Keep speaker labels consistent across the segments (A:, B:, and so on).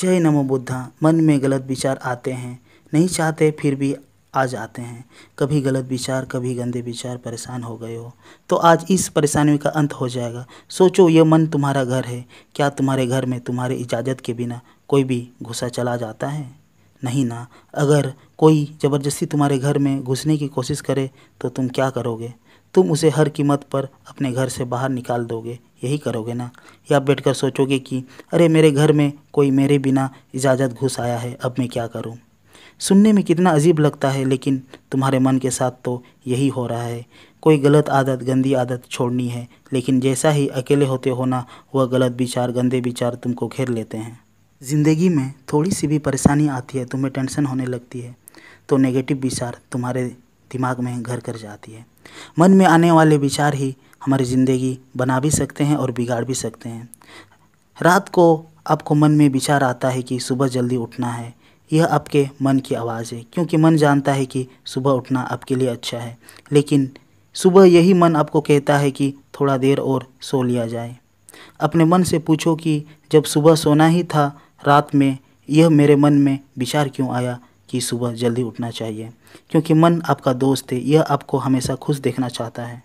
A: जय नमो बुद्धा मन में गलत विचार आते हैं नहीं चाहते फिर भी आ जाते हैं कभी गलत विचार कभी गंदे विचार परेशान हो गए हो तो आज इस परेशानी का अंत हो जाएगा सोचो ये मन तुम्हारा घर है क्या तुम्हारे घर में तुम्हारी इजाज़त के बिना कोई भी घुसा चला जाता है नहीं ना अगर कोई ज़बरदस्ती तुम्हारे घर में घुसने की कोशिश करे तो तुम क्या करोगे तुम उसे हर कीमत पर अपने घर से बाहर निकाल दोगे यही करोगे ना या बैठकर सोचोगे कि अरे मेरे घर में कोई मेरे बिना इजाज़त घुस आया है अब मैं क्या करूं? सुनने में कितना अजीब लगता है लेकिन तुम्हारे मन के साथ तो यही हो रहा है कोई गलत आदत गंदी आदत छोड़नी है लेकिन जैसा ही अकेले होते होना वह गलत विचार गंदे विचार तुमको घेर लेते हैं ज़िंदगी में थोड़ी सी भी परेशानी आती है तुम्हें टेंशन होने लगती है तो नेगेटिव विचार तुम्हारे दिमाग में घर कर जाती है मन में आने वाले विचार ही हमारी ज़िंदगी बना भी सकते हैं और बिगाड़ भी सकते हैं रात को आपको मन में विचार आता है कि सुबह जल्दी उठना है यह आपके मन की आवाज़ है क्योंकि मन जानता है कि सुबह उठना आपके लिए अच्छा है लेकिन सुबह यही मन आपको कहता है कि थोड़ा देर और सो लिया जाए अपने मन से पूछो कि जब सुबह सोना ही था रात में यह मेरे मन में विचार क्यों आया कि सुबह जल्दी उठना चाहिए क्योंकि मन आपका दोस्त है यह आपको हमेशा खुश देखना चाहता है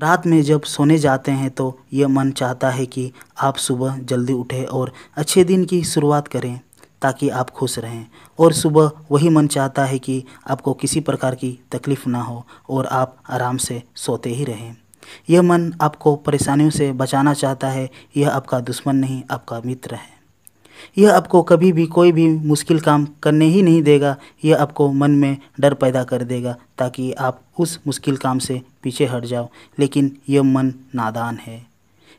A: रात में जब सोने जाते हैं तो यह मन चाहता है कि आप सुबह जल्दी उठें और अच्छे दिन की शुरुआत करें ताकि आप खुश रहें और सुबह वही मन चाहता है कि आपको किसी प्रकार की तकलीफ़ ना हो और आप आराम से सोते ही रहें यह मन आपको परेशानियों से बचाना चाहता है यह आपका दुश्मन नहीं आपका मित्र है यह आपको कभी भी कोई भी मुश्किल काम करने ही नहीं देगा यह आपको मन में डर पैदा कर देगा ताकि आप उस मुश्किल काम से पीछे हट जाओ लेकिन यह मन नादान है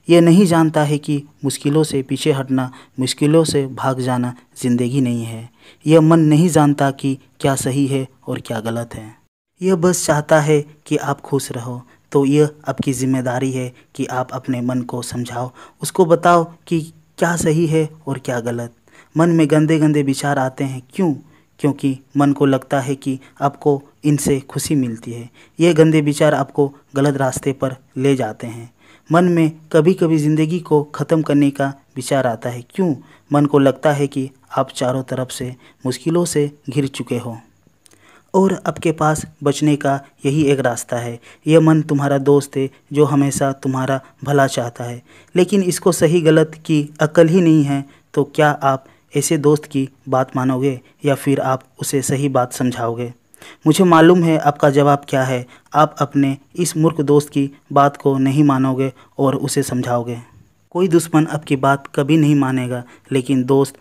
A: यह नहीं जानता है कि मुश्किलों से पीछे हटना मुश्किलों से भाग जाना ज़िंदगी नहीं है यह मन नहीं जानता कि क्या सही है और क्या गलत है यह बस चाहता है कि आप खुश रहो तो यह आपकी ज़िम्मेदारी है कि आप अपने मन को समझाओ उसको बताओ कि क्या सही है और क्या गलत मन में गंदे गंदे विचार आते हैं क्यों क्योंकि मन को लगता है कि आपको इनसे खुशी मिलती है ये गंदे विचार आपको गलत रास्ते पर ले जाते हैं मन में कभी कभी ज़िंदगी को ख़त्म करने का विचार आता है क्यों मन को लगता है कि आप चारों तरफ से मुश्किलों से घिर चुके हो और आपके पास बचने का यही एक रास्ता है यह मन तुम्हारा दोस्त है जो हमेशा तुम्हारा भला चाहता है लेकिन इसको सही गलत की अकल ही नहीं है तो क्या आप ऐसे दोस्त की बात मानोगे या फिर आप उसे सही बात समझाओगे मुझे मालूम है आपका जवाब क्या है आप अपने इस मूर्ख दोस्त की बात को नहीं मानोगे और उसे समझाओगे कोई दुश्मन आपकी बात कभी नहीं मानेगा लेकिन दोस्त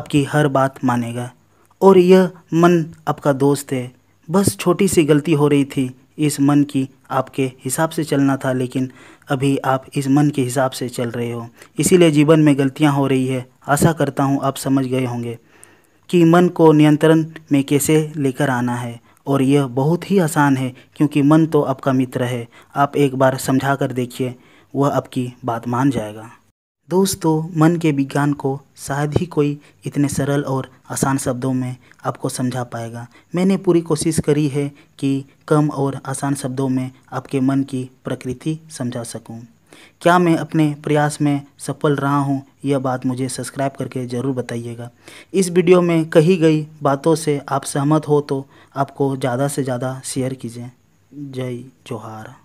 A: आपकी हर बात मानेगा और यह मन आपका दोस्त है बस छोटी सी गलती हो रही थी इस मन की आपके हिसाब से चलना था लेकिन अभी आप इस मन के हिसाब से चल रहे हो इसीलिए जीवन में गलतियां हो रही है आशा करता हूं आप समझ गए होंगे कि मन को नियंत्रण में कैसे लेकर आना है और यह बहुत ही आसान है क्योंकि मन तो आपका मित्र है आप एक बार समझा कर देखिए वह आपकी बात मान जाएगा दोस्तों मन के विज्ञान को शायद ही कोई इतने सरल और आसान शब्दों में आपको समझा पाएगा मैंने पूरी कोशिश करी है कि कम और आसान शब्दों में आपके मन की प्रकृति समझा सकूं। क्या मैं अपने प्रयास में सफल रहा हूं यह बात मुझे सब्सक्राइब करके ज़रूर बताइएगा इस वीडियो में कही गई बातों से आप सहमत हो तो आपको ज़्यादा से ज़्यादा शेयर कीजिए जय जोहार